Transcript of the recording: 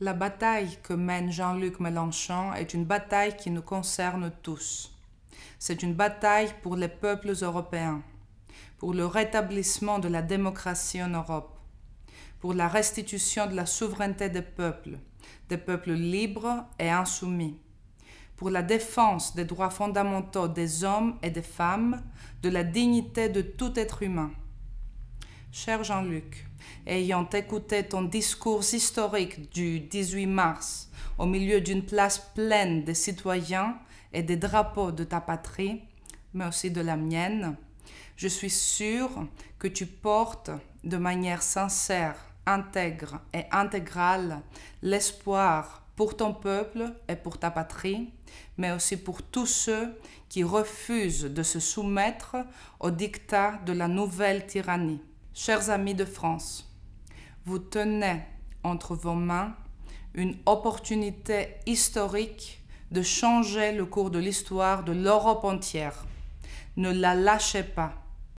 La bataille que mène Jean-Luc Mélenchon est une bataille qui nous concerne tous. C'est une bataille pour les peuples européens, pour le rétablissement de la démocratie en Europe, pour la restitution de la souveraineté des peuples, des peuples libres et insoumis, pour la défense des droits fondamentaux des hommes et des femmes, de la dignité de tout être humain. Cher Jean-Luc, ayant écouté ton discours historique du 18 mars au milieu d'une place pleine de citoyens et des drapeaux de ta patrie, mais aussi de la mienne, je suis sûre que tu portes de manière sincère, intègre et intégrale l'espoir pour ton peuple et pour ta patrie, mais aussi pour tous ceux qui refusent de se soumettre au dictat de la nouvelle tyrannie. Chers amis de France, vous tenez entre vos mains une opportunité historique de changer le cours de l'histoire de l'Europe entière. Ne la lâchez pas.